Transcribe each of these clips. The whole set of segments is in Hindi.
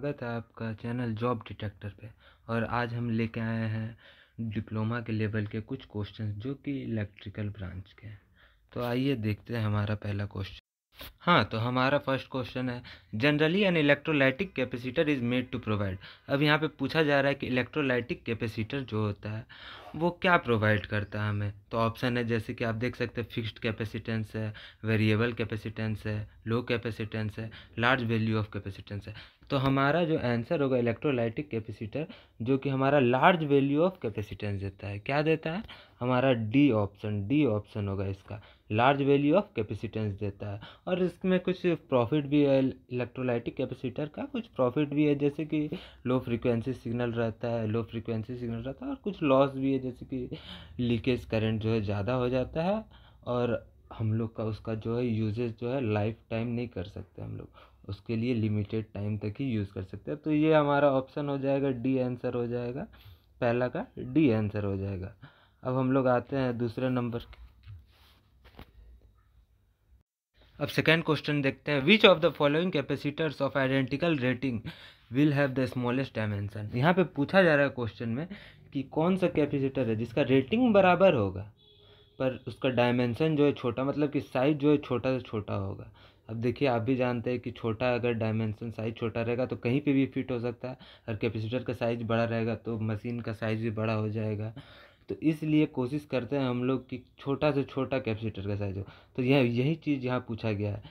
स्वागत है आपका चैनल जॉब डिटेक्टर पे और आज हम लेके आए हैं डिप्लोमा के लेवल के कुछ क्वेश्चन जो कि इलेक्ट्रिकल ब्रांच के हैं तो आइए देखते हैं हमारा पहला क्वेश्चन हाँ तो हमारा फर्स्ट क्वेश्चन है generally an electrolytic capacitor is made to provide अब यहाँ पे पूछा जा रहा है कि इलेक्ट्रोलाइटिक कैपेसिटर जो होता है वो क्या प्रोवाइड करता है हमें तो ऑप्शन है जैसे कि आप देख सकते हैं फिक्स्ड कैपेसिटेंस है वेरिएबल कैपेसिटेंस है लो कैपेसिटेंस है लार्ज वैल्यू ऑफ कैपेसिटेंस है तो हमारा जो आंसर होगा इलेक्ट्रोलाइटिक कैपेसिटर जो कि हमारा लार्ज वैल्यू ऑफ कैपेसिटेंस देता है क्या देता है हमारा डी ऑप्शन डी ऑप्शन होगा इसका लार्ज वैल्यू ऑफ कैपेसिटेंस देता है और इसमें कुछ प्रॉफिट भी है इलेक्ट्रोलाइटिक कैपेसिटर का कुछ प्रॉफिट भी है जैसे कि लो फ्रिक्वेंसी सिग्नल रहता है लो फ्रिक्वेंसी सिग्नल रहता है और कुछ लॉस भी है जैसे कि लीकेज करंट जो है ज़्यादा हो जाता है और हम लोग का उसका जो है यूजेज जो है लाइफ टाइम नहीं कर सकते हम लोग उसके लिए लिमिटेड टाइम तक ही यूज़ कर सकते हैं तो ये हमारा ऑप्शन हो जाएगा डी आंसर हो जाएगा पहला का डी आंसर हो जाएगा अब हम लोग आते हैं दूसरे नंबर अब सेकेंड क्वेश्चन देखते हैं which of the following capacitors of identical rating will have the smallest dimension यहाँ पे पूछा जा रहा है क्वेश्चन में कि कौन सा कैपेसिटर है जिसका रेटिंग बराबर होगा पर उसका डायमेंशन जो है छोटा मतलब कि साइज़ जो है छोटा से छोटा होगा अब देखिए आप भी जानते हैं कि छोटा अगर डायमेंशन साइज़ छोटा रहेगा तो कहीं पे भी फिट हो सकता है और कैपेसिटर का साइज़ बड़ा रहेगा तो मशीन का साइज़ भी बड़ा हो जाएगा तो इसलिए कोशिश करते हैं हम लोग कि छोटा से छोटा कैपेसिटर का साइज़ हो तो यह यही चीज़ यहाँ पूछा गया है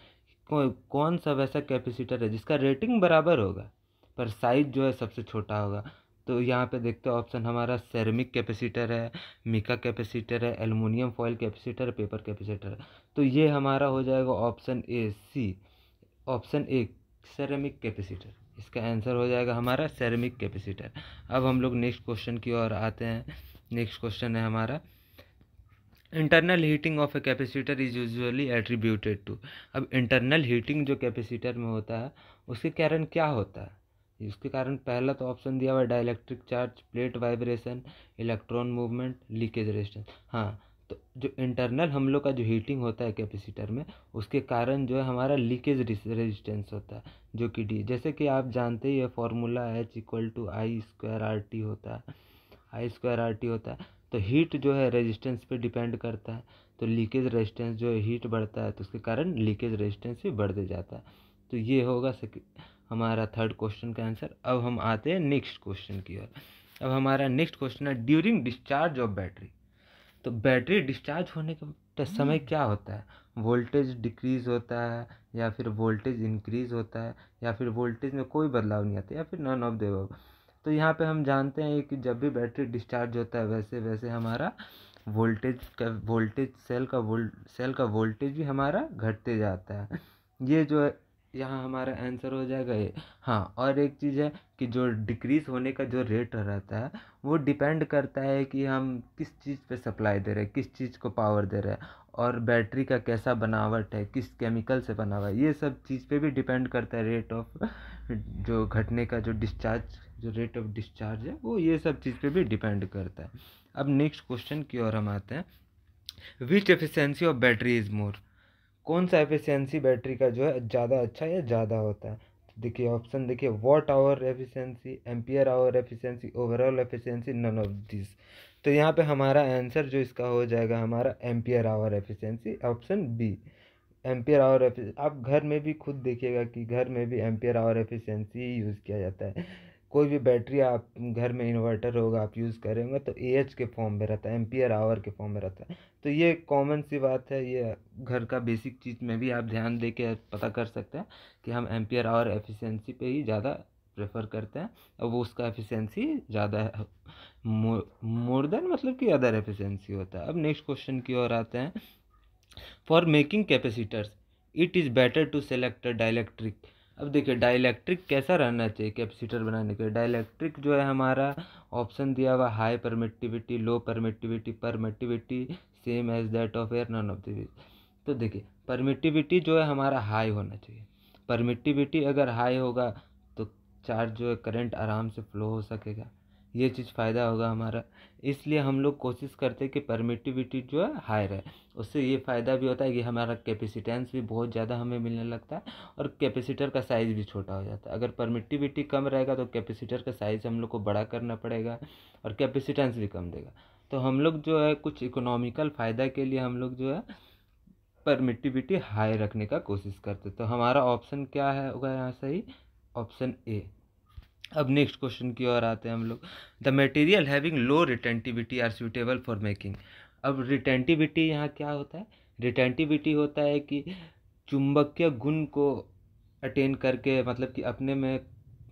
कौ, कौन सा वैसा कैपेसिटर है जिसका रेटिंग बराबर होगा पर साइज़ जो है सबसे छोटा होगा तो यहाँ पे देखते हो ऑप्शन हमारा सेरेमिक कैपेसिटर है मिका कैपेसिटर है aluminium foil capacitor paper capacitor तो ये हमारा हो जाएगा option A C option A ceramic capacitor इसका आंसर हो जाएगा हमारा सेरेमिक कैपेसिटर अब हम लोग नेक्स्ट क्वेश्चन की ओर आते हैं नेक्स्ट क्वेश्चन है हमारा internal heating of a capacitor is usually attributed to अब इंटरनल हीटिंग जो कैपेसिटर में होता है उसके कारण क्या होता है इसके कारण पहला तो ऑप्शन दिया हुआ dielectric dielectric charge plate vibration electron movement leakage resistance हाँ तो जो इंटरनल हम लोग का जो हीटिंग होता है कैपेसिटर में उसके कारण जो है हमारा लीकेज रेजिस्टेंस होता है जो कि डी जैसे कि आप जानते ही है formula H equal to I square R T होता है आई स्क्वायर आर टी होता है तो हीट जो है रेजिस्टेंस पे डिपेंड करता है तो लीकेज रेजिस्टेंस जो है हीट बढ़ता है तो उसके कारण लीकेज रेजिस्टेंस भी बढ़ते जाता है तो ये होगा हमारा थर्ड क्वेश्चन का आंसर अब हम आते हैं नेक्स्ट क्वेश्चन की ओर अब हमारा नेक्स्ट क्वेश्चन है ड्यूरिंग डिस्चार्ज ऑफ बैटरी तो बैटरी डिस्चार्ज होने के हम्म। समय क्या होता है वोल्टेज डिक्रीज होता है या फिर वोल्टेज इंक्रीज होता है या फिर वोल्टेज में कोई बदलाव नहीं आता या फिर नॉन ऑफ देव तो यहाँ पे हम जानते हैं कि जब भी बैटरी डिस्चार्ज होता है वैसे वैसे हमारा वोल्टेज का वोल्टेज सेल का वोल्ट सेल का वोल्टेज भी हमारा घटते जाता है ये जो यहाँ हमारा आंसर हो जाएगा ए हाँ और एक चीज़ है कि जो डिक्रीज़ होने का जो रेट रहता है वो डिपेंड करता है कि हम किस चीज़ पे सप्लाई दे रहे हैं किस चीज़ को पावर दे रहे हैं और बैटरी का कैसा बनावट है किस केमिकल से बना हुआ है ये सब चीज़ पे भी डिपेंड करता है रेट ऑफ जो घटने का जो डिस्चार्ज जो रेट ऑफ डिस्चार्ज है वो ये सब चीज़ पे भी डिपेंड करता है अब नेक्स्ट क्वेश्चन की ओर हम आते हैं which efficiency of battery is more कौन सा एफिशिएंसी बैटरी का जो है ज़्यादा अच्छा या ज़्यादा होता है तो देखिए ऑप्शन देखिए watt hour efficiency ampere hour efficiency overall efficiency none of this तो यहाँ पे हमारा आंसर जो इसका हो जाएगा हमारा ampere hour efficiency option B ampere hour आप घर में भी खुद देखिएगा कि घर में भी एम्पियर आवर एफिशिएंसी यूज़ किया जाता है कोई भी बैटरी आप घर में इन्वर्टर होगा आप यूज़ करेंगे तो ए एच के फॉर्म में रहता है एम्पियर आवर के फॉर्म में रहता है तो ये कॉमन सी बात है ये घर का बेसिक चीज़ में भी आप ध्यान दे के पता कर सकते हैं कि हम एम्पियर आवर एफिशिएंसी पे ही ज़्यादा प्रेफर करते हैं और वो उसका एफिशिएंसी ज़्यादा है मोर देन मतलब कि अदर एफिशिएंसी होता है अब नेक्स्ट क्वेश्चन की ओर आते हैं for making capacitors it is better to select dielectric अब देखिए डाइलेक्ट्रिक कैसा रहना चाहिए कैपेसिटर बनाने के लिए डाइलेक्ट्रिक जो है हमारा ऑप्शन दिया हुआ high permittivity low permittivity permittivity same as that of air none of this तो देखिए परमिटिविटी जो है हमारा हाई होना चाहिए परमिटिविटी अगर हाई होगा तो चार्ज जो है करंट आराम से फ्लो हो सकेगा ये चीज़ फ़ायदा होगा हमारा इसलिए हम लोग कोशिश करते हैं कि परमिटिविटी जो है हाई रहे उससे ये फ़ायदा भी होता है कि हमारा कैपेसिटेंस भी बहुत ज़्यादा हमें मिलने लगता है और कैपेसिटर का साइज़ भी छोटा हो जाता है अगर परमिटिविटी कम रहेगा तो कैपेसिटर का साइज़ हम लोग को बड़ा करना पड़ेगा और कैपेसिटेंस भी कम देगा तो हम लोग जो है कुछ इकोनॉमिकल फ़ायदा के लिए हम लोग जो है परमिटिविटी हाई रखने का कोशिश करते तो हमारा ऑप्शन क्या है होगा यहाँ सही ऑप्शन ए अब नेक्स्ट क्वेश्चन की ओर आते हैं हम लोग the material having low retentivity are suitable for making अब रिटेंटिविटी यहाँ क्या होता है रिटेंटिविटी होता है कि चुंबकीय गुण को अटेन करके मतलब कि अपने में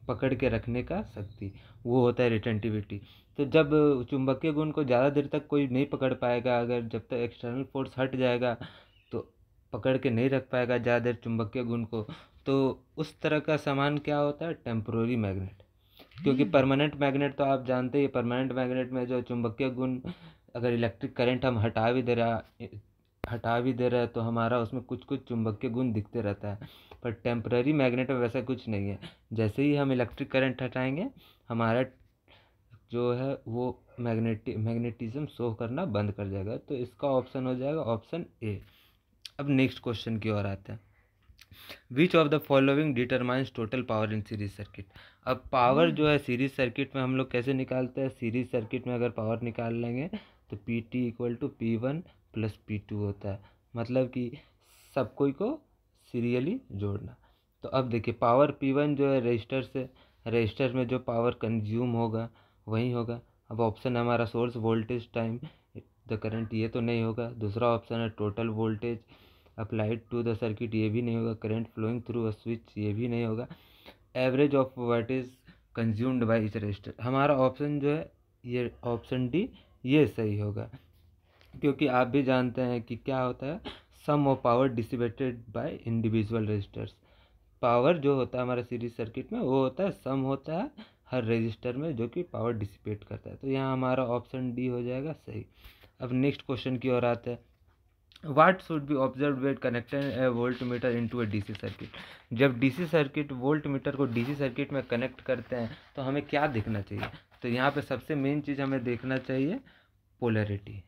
पकड़ के रखने का शक्ति वो होता है रिटेंटिविटी तो जब चुंबकीय गुण को ज़्यादा देर तक कोई नहीं पकड़ पाएगा अगर जब तक एक्सटर्नल फोर्स हट जाएगा तो पकड़ के नहीं रख पाएगा ज़्यादा देर चुंबकीय गुण को तो उस तरह का सामान क्या होता है टेम्प्रोरी मैग्नेट क्योंकि परमानेंट मैग्नेट तो आप जानते ही परमानेंट मैग्नेट में जो चुंबकीय गुण अगर इलेक्ट्रिक करंट हम हटा भी दे रहा हटा भी दे रहा है तो हमारा उसमें कुछ कुछ चुंबकीय गुण दिखते रहता है पर टेम्प्ररी मैग्नेट में वैसा कुछ नहीं है जैसे ही हम इलेक्ट्रिक करंट हटाएंगे हमारा जो है वो मैग्नेटिक मैग्नेटिज्म शो करना बंद कर जाएगा तो इसका ऑप्शन हो जाएगा ऑप्शन ए अब नेक्स्ट क्वेश्चन की ओर आते हैं which of the following determines total power in series circuit अब पावर hmm. जो है सीरीज सर्किट में हम लोग कैसे निकालते हैं सीरीज सर्किट में अगर पावर निकाल लेंगे तो P T equal to P one plus P two होता है मतलब कि सब कोई को सीरियली जोड़ना तो अब देखिए पावर पी वन जो है रजिस्टर से रजिस्टर में जो पावर कंज्यूम होगा वही होगा अब ऑप्शन है हमारा source voltage time the current ये तो नहीं होगा दूसरा ऑप्शन है total voltage applied to the circuit ये भी नहीं होगा current flowing through a switch ये भी नहीं होगा average of watt is consumed by each resistor हमारा ऑप्शन जो है ये ऑप्शन डी ये सही होगा क्योंकि आप भी जानते हैं कि क्या होता है sum of power dissipated by individual resistors power जो होता है हमारा सीरीज सर्किट में वो होता है सम होता है हर रजिस्टर में जो कि पावर डिसिपेट करता है तो यहाँ हमारा ऑप्शन डी हो जाएगा सही अब नेक्स्ट क्वेश्चन की ओर आते हैं what should be observe when connected a voltmeter into a D C circuit जब D C circuit voltmeter को डी सी सर्किट में कनेक्ट करते हैं तो हमें क्या देखना चाहिए तो यहाँ पे सबसे मेन चीज़ हमें देखना चाहिए पोलरिटी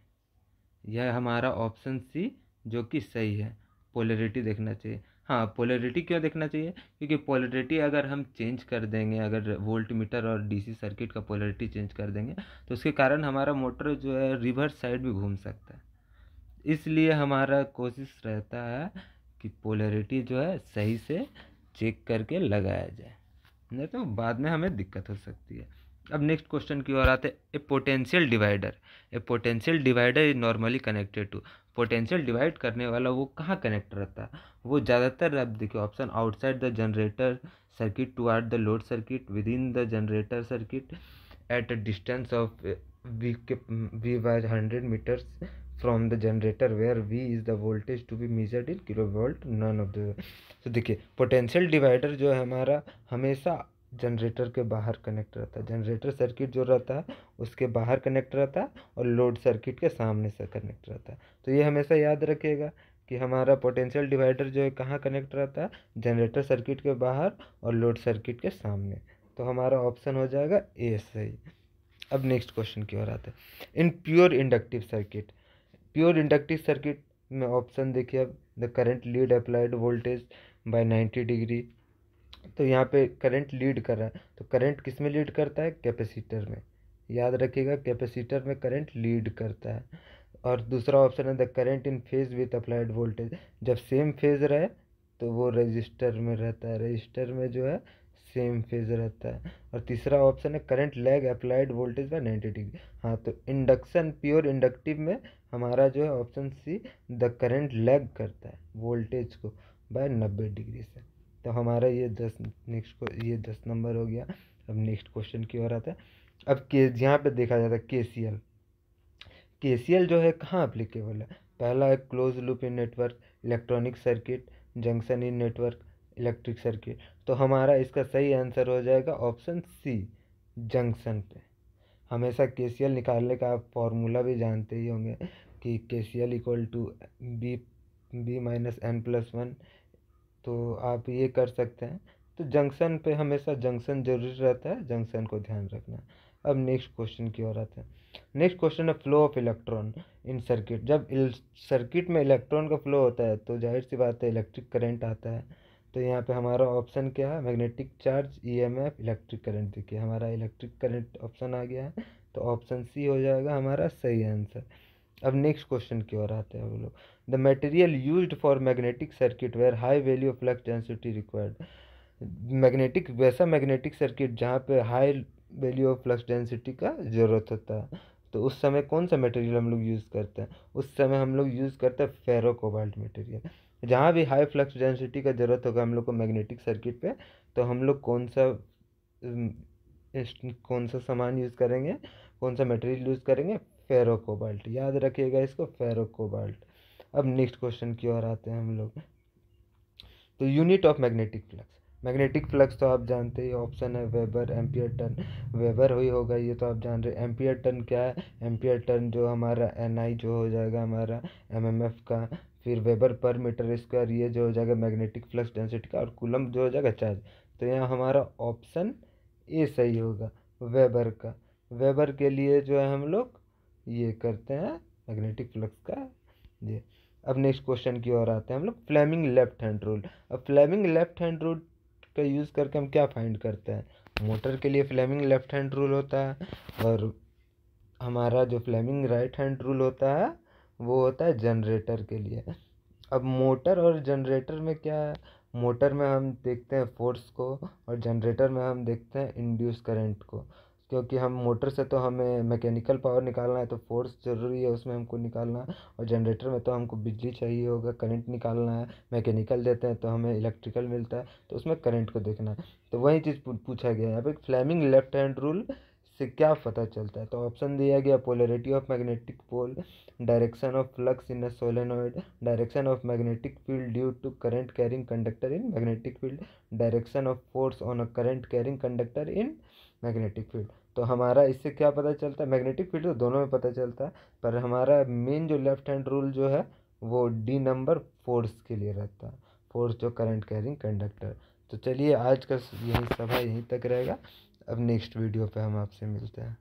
यह हमारा ऑप्शन सी जो कि सही है पोलरिटी देखना चाहिए हाँ पोलरिटी क्यों देखना चाहिए क्योंकि पोलरिटी अगर हम चेंज कर देंगे अगर वोल्ट मीटर और डीसी सर्किट का पोलरिटी चेंज कर देंगे तो उसके कारण हमारा मोटर जो है रिवर्स साइड भी घूम सकता है इसलिए हमारा कोशिश रहता है कि पोलरिटी जो है सही से चेक करके लगाया जाए नहीं तो बाद में हमें दिक्कत हो सकती है अब नेक्स्ट क्वेश्चन की ओर आते हैं a potential divider a potential divider is normally connected to potential divide करने वाला वो कहाँ कनेक्ट रहता है वो ज़्यादातर अब देखिए option outside the generator circuit to the load circuit within the generator circuit at a distance of V K V by hundred metres from the generator where V is the voltage to be measured in kilovolt volt none of तो देखिए पोटेंशियल डिवाइडर जो है हमारा हमेशा जनरेटर के बाहर कनेक्ट रहता है जनरेटर सर्किट जो रहता है उसके बाहर कनेक्ट रहता है और लोड सर्किट के सामने से कनेक्ट रहता है तो ये हमेशा याद रखिएगा कि हमारा पोटेंशियल डिवाइडर जो है कहाँ कनेक्ट रहता है जनरेटर सर्किट के बाहर और लोड सर्किट के सामने तो हमारा ऑप्शन हो जाएगा ए सही अब नेक्स्ट क्वेश्चन की ओर आते हैं in pure inductive circuit pure inductive circuit में ऑप्शन देखिए अब the current lead applied voltage by ninety degree तो यहाँ पे करंट लीड कर रहा है तो करंट किस में लीड करता है कैपेसिटर में याद रखिएगा कैपेसिटर में करंट लीड करता है और दूसरा ऑप्शन है the current in phase with applied voltage जब सेम फेज रहे तो वो रजिस्टर में रहता है रजिस्टर में जो है सेम फेज रहता है और तीसरा ऑप्शन है current lag applied voltage by ninety degree हाँ तो इंडक्शन प्योर इंडक्टिव में हमारा जो है option C the current lag करता है वोल्टेज को बाय नब्बे डिग्री से तो हमारा ये दस नेक्स्ट को ये दस नंबर हो गया अब नेक्स्ट क्वेश्चन की ओर आता है अब के यहाँ पर देखा जाता है के सी एल के सी एल जो है कहाँ अप्लीकेबल है पहला है close loop in network electronic circuit junction in network electric circuit तो हमारा इसका सही आंसर हो जाएगा ऑप्शन सी जंक्शन पे हमेशा के सी एल निकालने का आप फॉर्मूला भी जानते ही होंगे कि K C L equal to B B minus N plus one तो आप ये कर सकते हैं तो जंक्शन पे हमेशा जंक्शन जरूरी रहता है जंक्शन को ध्यान रखना अब नेक्स्ट क्वेश्चन की ओर आते हैं नेक्स्ट क्वेश्चन है flow of electron in circuit जब सर्किट में इलेक्ट्रॉन का फ्लो होता है तो जाहिर सी बात है इलेक्ट्रिक करंट आता है तो यहाँ पे हमारा ऑप्शन क्या है magnetic charge EMF electric current देखिए हमारा इलेक्ट्रिक करंट ऑप्शन आ गया है तो ऑप्शन सी हो जाएगा हमारा सही आंसर अब नेक्स्ट क्वेश्चन की ओर आते हैं हम लोग the material use for magnetic circuit where high value of flux density required magnetic वैसा मैग्नेटिक सर्किट जहाँ पे high value of flux density का ज़रूरत होता है तो उस समय कौन सा मटेरियल हम लोग यूज़ करते हैं उस समय हम लोग यूज़ करते हैं फेरोकोबाल्ट मटेरियल जहाँ भी हाई फ्लक्स डेंसिटी का ज़रूरत होगा हम लोग को मैग्नेटिक सर्किट पे तो हम लोग कौन सा कौन सा सामान यूज़ करेंगे कौन सा मटेरियल यूज़ करेंगे फ़ेरोकोबाल्ट याद रखिएगा इसको फेरोकोबाल्ट अब नेक्स्ट क्वेश्चन की ओर आते हैं हम लोग तो unit of magnetic flux magnetic flux तो आप जानते ही ऑप्शन है वेबर एम्पियर टन वेबर हुई होगा ये तो आप जान रहे एम्पियर टन क्या है एम्पियर टन जो हमारा एन आई जो हो जाएगा हमारा एम एम एफ का फिर वेबर पर मीटर स्क्वायर ये जो हो जाएगा मैग्नेटिक फ्लक्स डेंसिटी का और कुलम जो हो जाएगा चार्ज तो यहाँ हमारा ऑप्शन ए सही होगा वेबर का वेबर के लिए जो है हम लोग ये करते हैं मैग्नेटिक फ्लक्स का ये अब नेक्स्ट क्वेश्चन की ओर आते हैं हम लोग फ्लेमिंग लेफ्ट हैंड रूल अब फ्लेमिंग लेफ्ट हैंड रूल का यूज़ करके हम क्या फाइंड करते हैं मोटर के लिए फ्लेमिंग लेफ्ट हैंड रूल होता है और हमारा जो फ्लेमिंग राइट हैंड रूल होता है वो होता है जनरेटर के लिए अब मोटर और जनरेटर में क्या है मोटर में हम देखते हैं फोर्स को और जनरेटर में हम देखते हैं इंड्यूस करंट को क्योंकि हम मोटर से तो हमें मैकेनिकल पावर निकालना है तो फ़ोर्स ज़रूरी है उसमें हमको निकालना और जनरेटर में तो हमको बिजली चाहिए होगा करंट निकालना है मैकेनिकल देते हैं तो हमें इलेक्ट्रिकल मिलता है तो उसमें करंट को देखना है तो वही चीज़ पूछा गया है यहाँ पर फ्लैमिंग लेफ्ट हैंड रूल से क्या पता चलता है तो ऑप्शन दिया गया polarity of magnetic pole direction of flux in a solenoid direction of magnetic field due to current carrying conductor in magnetic field direction of force on a current carrying conductor in magnetic field तो हमारा इससे क्या पता चलता है मैग्नेटिक फील्ड तो दोनों में पता चलता है पर हमारा मेन जो लेफ्ट हैंड रूल जो है वो डी नंबर फोर्स के लिए रहता है फोर्स जो करंट कैरिंग कंडक्टर तो चलिए आज का यही सभा यहीं तक रहेगा अब नेक्स्ट वीडियो पे हम आपसे मिलते हैं